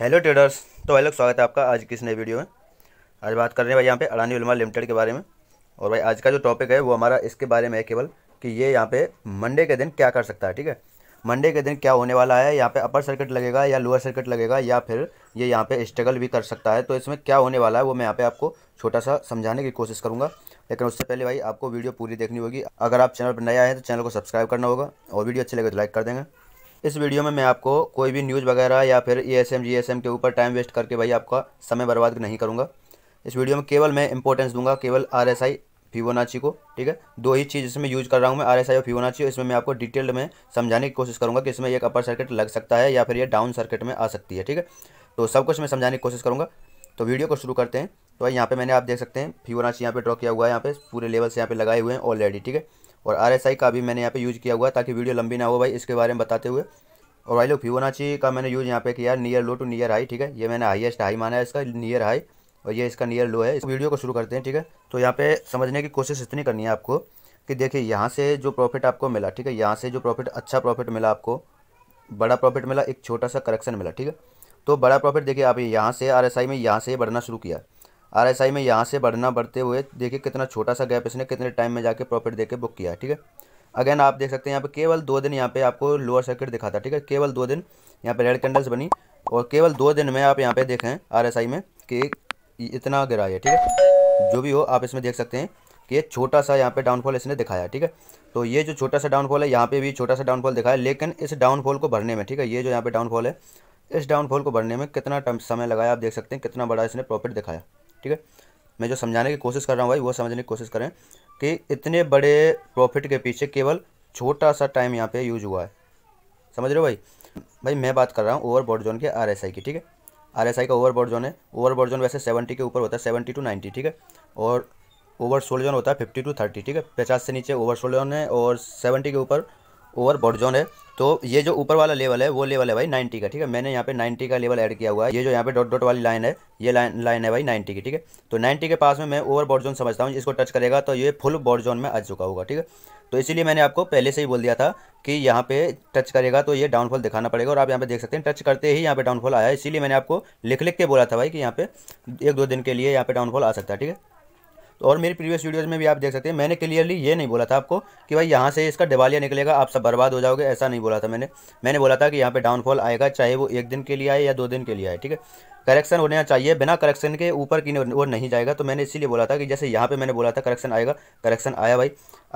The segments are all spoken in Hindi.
हेलो ट्रेडर्स तो हेलो स्वागत है आपका आज किस नए वीडियो में आज बात कर रहे हैं भाई यहाँ पे अडानी उलमा लिमिटेड के बारे में और भाई आज का जो टॉपिक है वो हमारा इसके बारे में है केवल कि ये यहाँ पे मंडे के दिन क्या कर सकता है ठीक है मंडे के दिन क्या होने वाला है यहाँ पे अपर सर्किट लगेगा या लोअर सर्किट लगेगा या फिर ये यहाँ पे स्ट्रगल भी कर सकता है तो इसमें क्या होने वाला है वो मैं यहाँ पे आपको छोटा सा समझाने की कोशिश करूँगा लेकिन उससे पहले भाई आपको वीडियो पूरी देखनी होगी अगर आप चैनल पर नया आए तो चैनल को सब्सक्राइब करना होगा और वीडियो अच्छी लगे तो लाइक कर देंगे इस वीडियो में मैं आपको कोई भी न्यूज़ वगैरह या फिर E S M G S M के ऊपर टाइम वेस्ट करके भाई आपका समय बर्बाद नहीं करूँगा इस वीडियो में केवल मैं इंपॉर्टेंस दूंगा केवल आर एस आई फिवोनाची को ठीक है दो ही चीज़ इसमें यूज कर रहा हूँ मैं आर एस आई और फिवोनाची इसमें मैं आपको डिटेल्ड में समझाने की कोशिश करूँगा कि इसमें एक अपर सर्किट लग सकता है या फिर ये डाउन सर्किट में आ सकती है ठीक है तो सब कुछ मैं समझाने की कोशिश करूँगा तो वीडियो को शुरू करते हैं तो यहाँ पे मैंने आप देख सकते हैं फिवोनाची यहाँ पे ड्रॉ किया हुआ है यहाँ पे पूरे लेवल से यहाँ पे लगाए हुए हैं ऑलरेडी ठीक है और आर का भी मैंने यहाँ पे यूज़ किया हुआ है ताकि वीडियो लंबी ना हो भाई इसके बारे में बताते हुए और भाई लोग फिबोनाची का मैंने यूज़ यहाँ पे किया near low to near high ठीक है ये मैंने हाईएस्ट हाई माना है इसका नियर हाई और ये इसका नियर लो है इस वीडियो को शुरू करते हैं ठीक है तो यहाँ पे समझने की कोशिश इतनी करनी है आपको कि देखिए यहाँ से जो प्रॉफिट आपको मिला ठीक है यहाँ से जो प्रॉफिट अच्छा प्रॉफिट मिला आपको बड़ा प्रॉफिट मिला एक छोटा सा करेक्शन मिला ठीक है तो बड़ा प्रॉफिट देखिए आप यहाँ से आर में यहाँ से बढ़ना शुरू किया आर एस आई में यहाँ से बढ़ना बढ़ते हुए देखिए कितना छोटा सा गैप इसने कितने टाइम में जाके प्रॉफिट देके बुक किया ठीक है अगेन आप देख सकते हैं यहाँ पे केवल दो दिन यहाँ पे आपको लोअर सर्किट दिखा था ठीक है केवल दो दिन यहाँ पे रेड कैंडल्स बनी और केवल दो दिन में आप यहाँ पे देखें आई में कि इतना गिरा है ठीक है जो भी हो आप इसमें देख सकते हैं कि छोटा सा यहाँ पे डाउनफॉल इसने दिखाया ठीक है तो ये जो छोटा सा डाउनफॉल है यहाँ पे भी छोटा सा डाउनफॉल दिखाया लेकिन इस डाउनफॉल को भरने में ठीक है ये जो यहाँ पे डाउनफॉल है इस डाउनफॉल को भरने में कितना समय लगाया आप देख सकते हैं कितना बड़ा इसने प्रॉफिट दिखाया ठीक है मैं जो समझाने की कोशिश कर रहा हूँ भाई वो समझने की कोशिश करें कि इतने बड़े प्रॉफिट के पीछे केवल छोटा सा टाइम यहाँ पे यूज हुआ है समझ रहे हो भाई भाई मैं बात कर रहा हूँ ओवरबोर्ड जोन के आर की ठीक है आर का बोर्ड जोन है ओवरबोर्ड जोन वैसे सेवेंटी के ऊपर होता है सेवेंटी टू नाइन्टी ठीक है और ओवर सोल्ड जोन होता है फिफ्टी टू थर्टी ठीक है पचास से नीचे ओवर सोल्ड जोन है और सेवेंटी के ऊपर ओवर बॉडजोन है तो ये जो ऊपर वाला लेवल है वो लेवल है भाई 90 का ठीक है मैंने यहाँ पे 90 का लेवल ऐड किया हुआ है ये जो यहाँ पे डॉट डॉट वाली लाइन है ये लाइन लाइन है भाई 90 की ठीक है तो 90 के पास में मैं ओवर बॉड जोन समझता हूँ इसको टच करेगा तो ये फुल बॉड जोन में आ चुका होगा ठीक है तो इसीलिए मैंने आपको पहले से ही बोल दिया था कि यहाँ पे टच करेगा तो ये डाउनफॉल दिखाना पड़ेगा और आप यहाँ पे देख सकते हैं टच करते ही यहाँ पे डाउनफॉल आया इसीलिए मैंने आपको लिख लिख के बोला था भाई कि यहाँ पे एक दो दिन के लिए यहाँ पे डाउनफॉल आ सकता है ठीक है और मेरी प्रीवियस वीडियोज़ में भी आप देख सकते हैं मैंने क्लियरली ये नहीं बोला था आपको कि भाई यहाँ से इसका दिवालिया निकलेगा आप सब बर्बाद हो जाओगे ऐसा नहीं बोला था मैंने मैंने बोला था कि यहाँ पर डाउनफॉल आएगा चाहे वो एक दिन के लिए आए या दो दिन के लिए आए ठीक है करेक्शन होना चाहिए बिना करेक्शन के ऊपर की वो नहीं जाएगा तो मैंने इसीलिए बोला था कि जैसे यहाँ पे मैंने बोला था करेक्शन आएगा करेक्शन आया भाई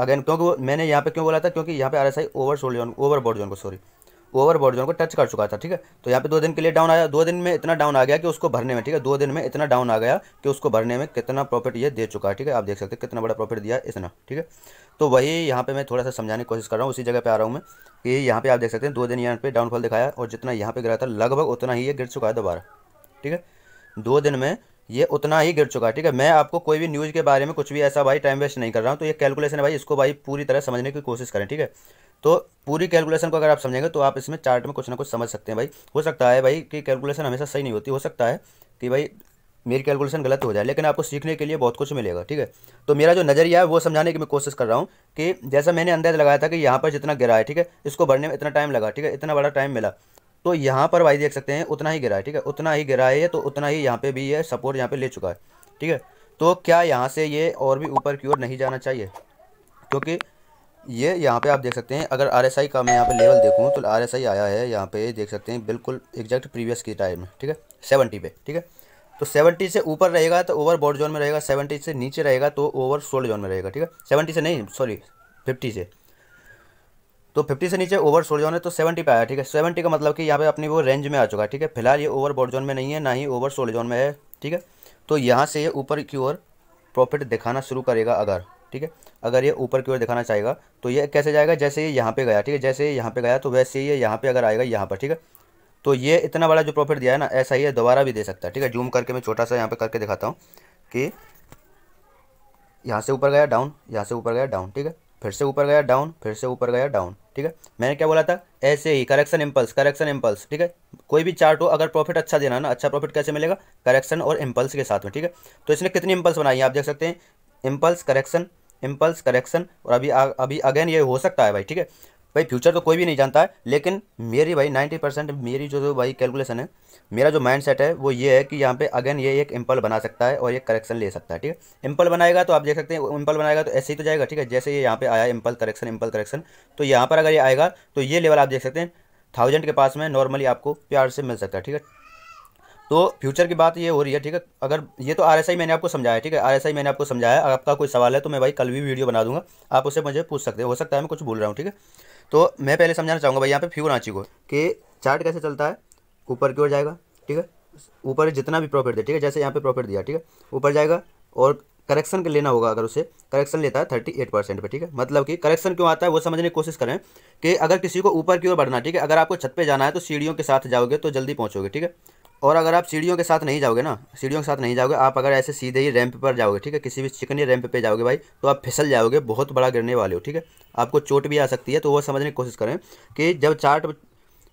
अगेन क्योंकि मैंने यहाँ पे क्यों बोला था क्योंकि यहाँ पे R S I oversold zone overbought zone को सॉरी ओवर बोर्ड जोन को टच कर चुका था ठीक है तो यहाँ पे दो दिन के लिए डाउन आया दो दिन में इतना डाउन आ गया कि उसको भरने में ठीक है दो दिन में इतना डाउन आ गया कि उसको भरने में कितना प्रॉफिट ये दे चुका है ठीक है आप देख सकते हैं कितना बड़ा प्रॉफिट दिया इतना ठीक है तो वही यहाँ पे मैं थोड़ा सा समझाने की कोशिश कर रहा हूँ उसी जगह पे आ रहा हूँ मैं कि यहाँ पे आप देख सकते हैं दो दिन यहाँ पे डाउनफॉल दिखाया और जितना यहाँ पे गिरा था लगभग उतना ही ये गिर चुका है दोबारा ठीक है दो दिन में ये उतना ही गिर चुका है ठीक है मैं आपको कोई भी न्यूज़ के बारे में कुछ भी ऐसा भाई टाइम वेस्ट नहीं कर रहा हूँ तो ये कैलकुलेशन है भाई इसको भाई पूरी तरह समझने की कोशिश करें ठीक है तो पूरी कैलकुलेशन को अगर आप समझेंगे तो आप इसमें चार्ट में कुछ ना कुछ समझ सकते हैं भाई हो सकता है भाई कि कैलकुलेशन हमेशा सही नहीं होती हो सकता है कि भाई मेरी कैलकुलेशन गलत हो जाए लेकिन आपको सीखने के लिए बहुत कुछ मिलेगा ठीक है तो मेरा जो नज़रिया है वो समझाने की मैं कोशिश कर रहा हूँ कि जैसा मैंने अंदाज लगाया था कि यहाँ पर जितना गिरा है ठीक है इसको भरने में इतना टाइम लगा ठीक है इतना बड़ा टाइम मिला तो यहाँ पर भाई देख सकते हैं उतना ही गिरा है ठीक है उतना ही गिरा है तो उतना ही यहाँ पर भी ये सपोर्ट यहाँ पर ले चुका है ठीक है तो क्या यहाँ से ये और भी ऊपर की ओर नहीं जाना चाहिए क्योंकि ये यहाँ पे आप देख सकते हैं अगर आई का मैं यहाँ पे लेवल देखूँ तो आई आया है यहाँ पे देख सकते हैं बिल्कुल एग्जैक्ट प्रीवियस की टाइम में ठीक है सेवेंटी पे ठीक है तो सेवेंटी से ऊपर रहेगा तो ओवर बॉड जोन में रहेगा सेवेंटी से नीचे रहेगा तो ओवर सोल्ड जोन में रहेगा ठीक है सेवेंटी से नहीं सॉरी फिफ्टी से तो फिफ्टी से नीचे ओवर सोल्ड जोन है तो सेवेंटी पे आया ठीक है सेवेंटी का मतलब कि यहाँ पे अपनी वो रेंज में आ चुका है ठीक है फिलहाल ये ओवर बॉड जोन में नहीं है ना ही ओवर सोल्ड जोन में है ठीक है तो यहाँ से ये ऊपर की ओर प्रॉफिट दिखाना शुरू करेगा अगर ठीक है अगर ये ऊपर की ओर दिखाना चाहेगा तो ये कैसे जाएगा जैसे ये यहाँ पे गया ठीक है जैसे ये यहाँ पे गया तो वैसे ही ये यहाँ पे अगर आएगा यहाँ पर ठीक है तो ये इतना बड़ा जो प्रॉफिट दिया है ना ऐसा ही है दोबारा भी दे सकता है ठीक है जूम करके मैं छोटा सा यहाँ पे करके दिखाता हूँ कि यहाँ से ऊपर गया डाउन यहाँ से ऊपर गया डाउन ठीक है फिर से ऊपर गया डाउन फिर से ऊपर गया डाउन ठीक है मैंने क्या बोला था ऐसे ही करेक्शन इम्पल्स करेक्शन इम्पल्स ठीक है कोई भी चार्ट हो अगर प्रॉफिट अच्छा देना ना अच्छा प्रॉफिट कैसे मिलेगा करेक्शन और इम्पल्स के साथ में ठीक है तो इसने कितनी इम्पल्स बनाई है आप देख सकते हैं इम्पल्स करेक्शन इम्पल्स करेक्शन और अभी आ, अभी अगेन ये हो सकता है भाई ठीक है भाई फ्यूचर तो कोई भी नहीं जानता है लेकिन मेरी भाई 90 परसेंट मेरी जो भाई कैलकुलेशन है मेरा जो माइंड सेट है वो ये है कि यहाँ पे अगेन ये एक इम्पल बना सकता है और एक करेक्शन ले सकता है ठीक है इम्पल बनाएगा तो आप देख सकते हैं इम्पल बनाएगा तो ऐसे ही तो जाएगा ठीक है जैसे ये यहाँ पे आया इम्पल करेक्शन इम्पल करेक्शन तो यहाँ पर अगर ये आएगा तो ये लेवल आप देख सकते हैं थाउजेंड के पास में नॉर्मली आपको प्यार से मिल सकता है ठीक है तो फ्यूचर की बात ये हो रही है ठीक है अगर ये तो आर मैंने आपको समझाया ठीक है आर मैंने आपको समझाया आपका कोई सवाल है तो मैं भाई कल भी वीडियो बना दूंगा आप उसे मुझे पूछ सकते हो हो सकता है मैं कुछ बोल रहा हूँ ठीक है तो मैं पहले समझाना चाहूँगा भाई यहाँ पे फ्यूराची को कि चार्ट कैसे चलता है ऊपर की ओर जाएगा ठीक है ऊपर जितना भी प्रॉफिट दे ठीक है जैसे यहाँ पे प्रॉफिट दिया ठीक है ऊपर जाएगा और करेक्शन लेना होगा अगर उसे करेक्शन लेता है थर्टी एट परसेंट पर ठीक है मतलब कि करेक्शन क्यों आता है वो समझने की कोशिश करें कि अगर किसी को ऊपर की ओर बढ़ना ठीक है अगर आपको छत पे जाना है तो सीढ़ियों के साथ जाओगे तो जल्दी पहुँचोगे ठीक है और अगर आप सीढ़ियों के साथ नहीं जाओगे ना सीढ़ियों के साथ नहीं जाओगे आप अगर ऐसे सीधे ही रैंप पर जाओगे ठीक है किसी भी चिकनी रैंप पे जाओगे भाई तो आप फिसल जाओगे बहुत बड़ा गिरने वाले हो ठीक है आपको चोट भी आ सकती है तो वो समझने की कोशिश करें कि जब चार्ट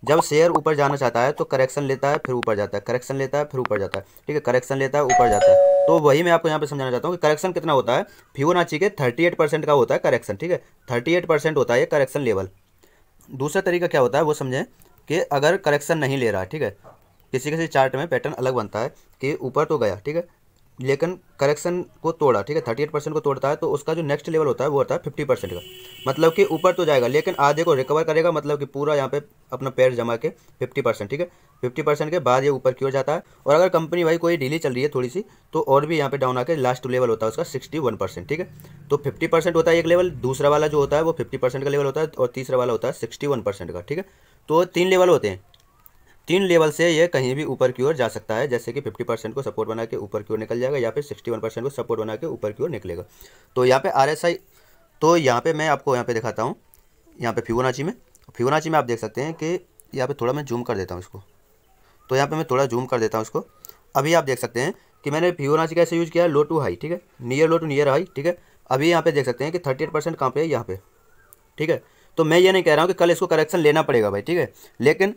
जब शेयर ऊपर जाना चाहता है तो करेक्शन लेता है फिर ऊपर जाता है करेक्शन लेता है फिर ऊपर जाता है ठीक है करेक्शन लेता है ऊपर जाता है तो वही मैं आपको यहाँ पर समझाना चाहता हूँ कि करेक्शन कितना होता है फियोनाची थर्टी एट परसेंट का होता है करेक्शन ठीक है एट परसेंट होता है ये करेक्शन लेवल दूसरा तरीका क्या होता है वो समझें कि अगर करेक्शन नहीं ले रहा है ठीक है किसी किसी चार्ट में पैटर्न अलग बनता है कि ऊपर तो गया ठीक है लेकिन करेक्शन को तोड़ा ठीक है थर्टी एट परसेंट को तोड़ता है तो उसका जो नेक्स्ट लेवल होता है वो होता है फिफ्टी परसेंट का मतलब कि ऊपर तो जाएगा लेकिन आधे को रिकवर करेगा मतलब कि पूरा यहाँ पे अपना पैर जमा के फिफ्टी परसेंट ठीक है फिफ्टी परसेंट के बाद ये ऊपर की ओर जाता है और अगर कंपनी भाई कोई डीली चल रही है थोड़ी सी तो और भी यहाँ पे डाउन आकर लास्ट लेवल होता है उसका सिक्सटी वन परसेंट ठीक है तो फिफ्टी परसेंट होता है एक लेवल दूसरा वाला जो होता है वो फिफ्टी परसेंट का लेवल होता है और तीसरा वाला होता है सिक्सटी वन परसेंट का ठीक है तो तीन लेवल होते हैं तीन लेवल से ये कहीं भी ऊपर की ओर जा सकता है जैसे कि 50 परसेंट को सपोर्ट बना के ऊपर की ओर निकल जाएगा या फिर 61 परसेंट को सपोर्ट बना के ऊपर की ओर निकलेगा तो यहाँ पे आरएसआई तो यहाँ पे मैं आपको यहाँ पे दिखाता हूँ यहाँ पे फिवोनाची में फिवोनाची में आप देख सकते हैं कि यहाँ पर थोड़ा मैं जूम कर देता हूँ इसको तो यहाँ पर मैं थोड़ा जूम कर देता हूँ इसको अभी आप देख सकते हैं कि मैंने फिवोनाची कैसे यूज़ किया लो टू हाई ठीक है near low to near high ठीक है अभी यहाँ पर देख सकते हैं कि थर्टी एट परसेंट कहाँ पे है यहाँ पे ठीक है तो मैं ये नहीं कह रहा हूँ कि कल इसको करेक्शन लेना पड़ेगा भाई ठीक है लेकिन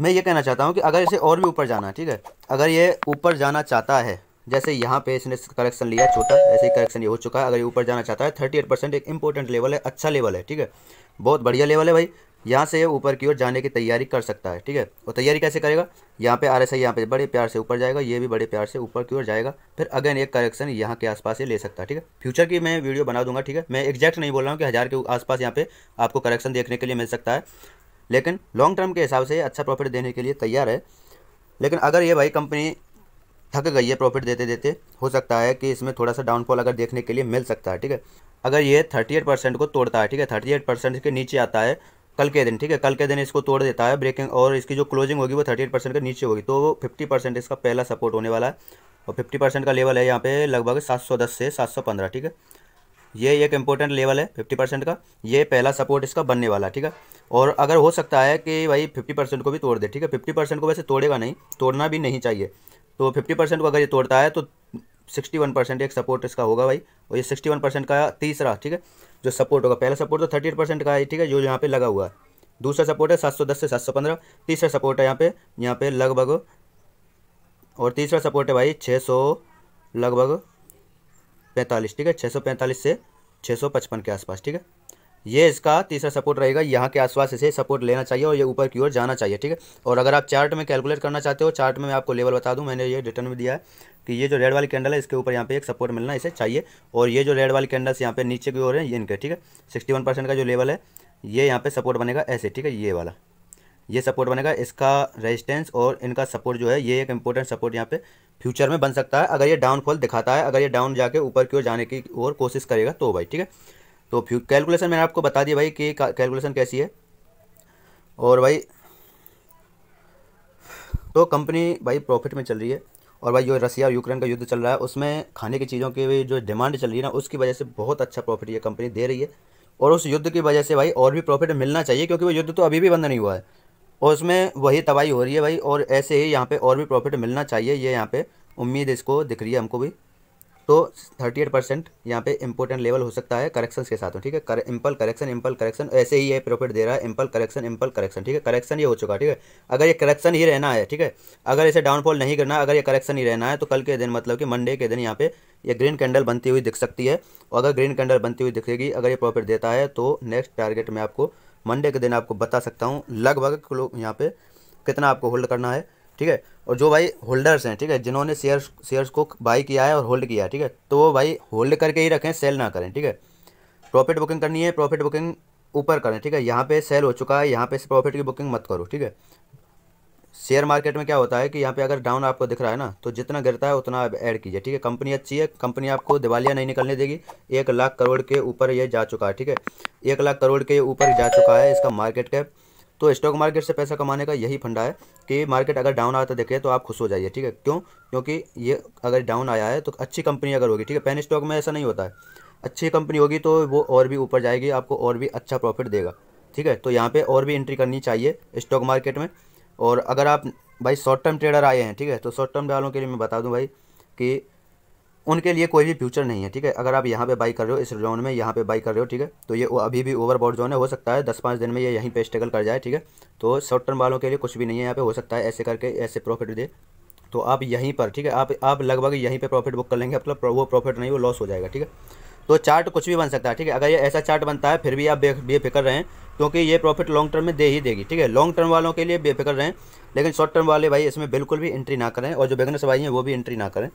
मैं ये कहना चाहता हूँ कि अगर इसे और भी ऊपर जाना है ठीक है अगर ये ऊपर जाना चाहता है जैसे यहाँ पे इसने करेक्शन लिया छोटा ऐसे ही करेक्शन ये हो चुका है अगर ये ऊपर जाना चाहता है थर्टी एट परसेंट एक इंपॉर्टेंट लेवल है अच्छा लेवल है ठीक है बहुत बढ़िया लेवल है भाई यहाँ से ऊपर की ओर जाने की तैयारी कर सकता है ठीक है और तैयारी कैसे करेगा यहाँ पे आर एस यहाँ पे बड़े प्यार से ऊपर जाएगा ये भी बड़े प्यार से ऊपर की ओर जाएगा फिर अगेन एक करेक्शन यहाँ के आसपास ये ले सकता है ठीक है फ्यूचर की मैं वीडियो बना दूंगा ठीक है मैं एग्जैक्ट नहीं बोल रहा हूँ कि हज़ार के आसपास यहाँ पे आपको करेक्शन देखने के लिए मिल सकता है लेकिन लॉन्ग टर्म के हिसाब से अच्छा प्रॉफिट देने के लिए तैयार है लेकिन अगर ये भाई कंपनी थक गई है प्रॉफिट देते देते हो सकता है कि इसमें थोड़ा सा डाउनफॉल अगर देखने के लिए मिल सकता है ठीक है अगर ये थर्टी एट परसेंट को तोड़ता है ठीक है थर्टी एट परसेंट के नीचे आता है कल के दिन ठीक है कल के दिन इसको तोड़ देता है ब्रेकिंग और इसकी जो क्लोजिंग होगी वो थर्टी एट परसेंट के नीचे होगी तो वो फिफ्टी परसेंट इसका पहला सपोर्ट होने वाला है और फिफ्टी परसेंट का लेवल है यहाँ पे लगभग सात सौ दस से सात सौ पंद्रह ठीक है ये एक इंपॉर्टेंट लेवल है फिफ्टी परसेंट का ये पहला सपोर्ट इसका बनने वाला ठीक है और अगर हो सकता है कि भाई फिफ्टी परसेंट को भी तोड़ दे ठीक है फिफ्टी परसेंट को वैसे तोड़ेगा नहीं तोड़ना भी नहीं चाहिए तो फिफ्टी परसेंट को अगर ये तोड़ता है तो सिक्सटी वन परसेंट एक सपोर्ट इसका होगा भाई और ये सिक्सटी वन परसेंट का तीसरा ठीक है जो सपोर्ट होगा पहला सपोर्ट तो थर्टी एट परसेंट का है ठीक है जो यहाँ पर लगा हुआ है दूसरा सपोर्ट है सात सौ दस से सात सौ पंद्रह तीसरा सपोर्ट है यहाँ पे यहाँ पे लगभग और तीसरा सपोर्ट है भाई छः सौ लगभग पैंतालीस ठीक है छः सौ पैंतालीस से छः सौ पचपन के आसपास ठीक है ये इसका तीसरा सपोर्ट रहेगा यहाँ के आसपास इसे सपोर्ट लेना चाहिए और ये ऊपर की ओर जाना चाहिए ठीक है और अगर आप चार्ट में कैलकुलेट करना चाहते हो चार्ट में मैं आपको लेवल बता दूँ मैंने ये रिटर्न में दिया है कि ये जो रेड वाली कैंडल है इसके ऊपर यहाँ पे एक सपोर्ट मिलना इसे चाहिए और ये जो रेड वाली कैंडल्स यहाँ पे नीचे की ओर है ये इनके ठीक है सिक्सटी का जो लेवल है ये यहाँ पर सपोर्ट बनेगा ऐसे ठीक है ये वाला ये सपोर्ट बनेगा इसका रेजिस्टेंस और इनका सपोर्ट जो है ये एक इंपॉर्टेंट सपोर्ट यहाँ पे फ्यूचर में बन सकता है अगर ये डाउनफॉल दिखाता है अगर ये डाउन जाके ऊपर की ओर जाने की ओर कोशिश करेगा तो भाई ठीक है तो फ्यू कैलकुलेशन मैंने आपको बता दिया भाई कि कैलकुलेशन कैसी है और भाई तो कंपनी भाई प्रॉफिट में चल रही है और भाई जो रसिया और यूक्रेन का युद्ध चल रहा है उसमें खाने की चीज़ों की भी जो डिमांड चल रही है ना उसकी वजह से बहुत अच्छा प्रॉफिट ये कंपनी दे रही है और उस युद्ध की वजह से भाई और भी प्रॉफिट मिलना चाहिए क्योंकि वो युद्ध तो अभी भी बंद नहीं हुआ है और उसमें वही तबाही हो रही है भाई और ऐसे ही यहाँ पे और भी प्रॉफिट मिलना चाहिए ये यहाँ पे उम्मीद इसको दिख रही है हमको भी तो थर्टी एट परसेंट यहाँ पे इंपॉर्टेंट लेवल हो सकता है करेक्शन के साथ ठीक है कर, इम्पल करेक्शन इम्पल करेक्शन ऐसे ही ये प्रॉफिट दे रहा है इम्पल करेक्शन इम्पल करेक्शन ठीक है करेक्शन ये हो चुका है ठीक है अगर ये करेक्शन ही रहना है ठीक है अगर इसे डाउनफॉल नहीं करना अगर ये करेक्शन ही रहना है तो कल के दिन मतलब कि मंडे के दिन यहाँ पे ये ग्रीन कैंडल बनती हुई दिख सकती है और अगर ग्रीन कैंडल बनती हुई दिखेगी अगर ये प्रॉफिट देता है तो नेक्स्ट टारगेट में आपको मंडे के दिन आपको बता सकता हूँ लगभग यहाँ पे कितना आपको होल्ड करना है ठीक है और जो भाई होल्डर्स हैं ठीक है जिन्होंने शेयर्स शेयर्स को बाई किया है और होल्ड किया है ठीक है तो वो भाई होल्ड करके ही रखें सेल ना करें ठीक है प्रॉफिट बुकिंग करनी है प्रॉफिट बुकिंग ऊपर करें ठीक है यहाँ पे सेल हो चुका है यहाँ पे प्रॉफिट की बुकिंग मत करो ठीक है शेयर मार्केट में क्या होता है कि यहाँ पे अगर डाउन आपको दिख रहा है ना तो जितना गिरता है उतना आप ऐड कीजिए ठीक है कंपनी अच्छी है कंपनी आपको दिवालिया नहीं निकलने देगी एक लाख करोड़ के ऊपर ये जा चुका है ठीक है एक लाख करोड़ के ऊपर जा चुका है इसका मार्केट कैप तो स्टॉक मार्केट से पैसा कमाने का यही फंडा है कि मार्केट अगर डाउन आता देखे तो आप खुश हो जाइए ठीक है क्यों क्योंकि ये अगर डाउन आया है तो अच्छी कंपनी अगर होगी ठीक है पेन स्टॉक में ऐसा नहीं होता है अच्छी कंपनी होगी तो वो और भी ऊपर जाएगी आपको और भी अच्छा प्रॉफिट देगा ठीक है तो यहाँ पे और भी एंट्री करनी चाहिए स्टॉक मार्केट में और अगर आप भाई शॉर्ट टर्म ट्रेडर आए हैं ठीक है तो शॉर्ट टर्म वालों के लिए मैं बता दूं भाई कि उनके लिए कोई भी फ्यूचर नहीं है ठीक है अगर आप यहाँ पे बाई कर रहे हो इस जोन में यहाँ पे बाई कर रहे हो ठीक है तो ये अभी भी ओवरबॉड जोन है हो सकता है दस पाँच दिन में ये यहीं पे स्ट्रगल कर जाए ठीक है तो शॉर्ट टर्म वालों के लिए कुछ भी नहीं है यहाँ पे हो सकता है ऐसे करके ऐसे प्रॉफिट दे तो आप यहीं पर ठीक है आप आप लगभग यहीं पर प्रॉफिट बुक कर लेंगे मतलब वो प्रॉफिट नहीं वो लॉस हो जाएगा ठीक है तो चार्ट कुछ भी बन सकता है ठीक है अगर ये ऐसा चार्ट बनता है फिर भी आप बेफिक्र रहें क्योंकि ये प्रॉफिट लॉन्ग टर्म में दे ही देगी ठीक है लॉन्ग टर्म वालों के लिए बेफिक्र रहें लेकिन शॉर्ट टर्म वाले भाई इसमें बिल्कुल भी एंट्री ना करें और जो बिगनर्स भाई हैं वो भी एंट्री ना करें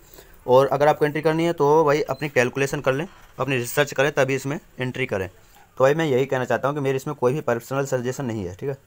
और अगर आपको एंट्री करनी है तो भाई अपनी कैलकुलेशन कर लें अपनी रिसर्च करें तभी इसमें एंट्री करें तो भाई मैं यही कहना चाहता हूँ कि मेरी इसमें कोई भी पर्सनल सजेशन नहीं है ठीक है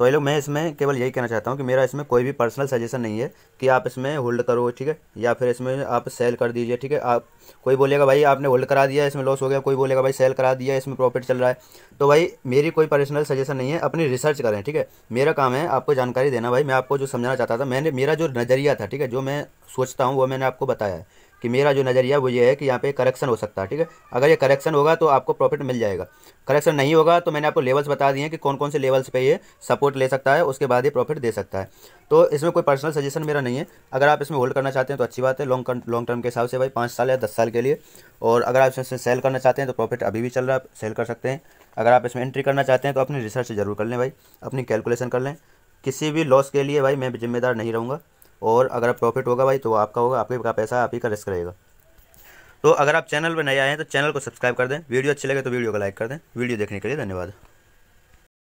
तो ये लोग मैं इसमें केवल यही कहना चाहता हूँ कि मेरा इसमें कोई भी पर्सनल सजेशन नहीं है कि आप इसमें होल्ड करो ठीक है या फिर इसमें आप सेल कर दीजिए ठीक है आप कोई बोलेगा भाई आपने होल्ड करा दिया इसमें लॉस हो गया कोई बोलेगा भाई सेल करा दिया इसमें प्रॉफिट चल रहा है तो भाई मेरी कोई पर्सनल सजेशन नहीं है अपनी रिसर्च करें ठीक है मेरा काम है आपको जानकारी देना भाई मैं आपको जो समझाना चाहता था मैंने मेरा जो नज़रिया था ठीक है जो मैं सोचता हूँ वो मैंने आपको बताया है कि मेरा जो नज़रिया वो ये है कि यहाँ पे करेक्शन हो सकता है ठीक है अगर ये करेक्शन होगा तो आपको प्रॉफिट मिल जाएगा करेक्शन नहीं होगा तो मैंने आपको लेवल्स बता दिए हैं कि कौन कौन से लेवल्स पे ये सपोर्ट ले सकता है उसके बाद ये प्रॉफिट दे सकता है तो इसमें कोई पर्सनल सजेशन मेरा नहीं है अगर आप इसमें होल्ड करना चाहते हैं तो अच्छी बात है लॉन्ग लॉन्ग टर्म के हिसाब से भाई पाँच साल या दस साल के लिए और अगर आप इसमें सेल करना चाहते हैं तो प्रॉफिट अभी भी चल रहा है सेल कर सकते हैं अगर आप इसमें एंट्री करना चाहते हैं तो अपनी रिसर्च जरूर कर लें भाई अपनी कैलकुलेशन कर लें किसी भी लॉस के लिए भाई मैं जिम्मेदार नहीं रहूँगा और अगर प्रॉफिट होगा भाई तो आपका होगा आपके का पैसा आप ही का रिस्क रहेगा तो अगर आप चैनल पर नए आए हैं तो चैनल को सब्सक्राइब कर दें वीडियो अच्छी लगे तो वीडियो को लाइक कर दें वीडियो देखने के लिए धन्यवाद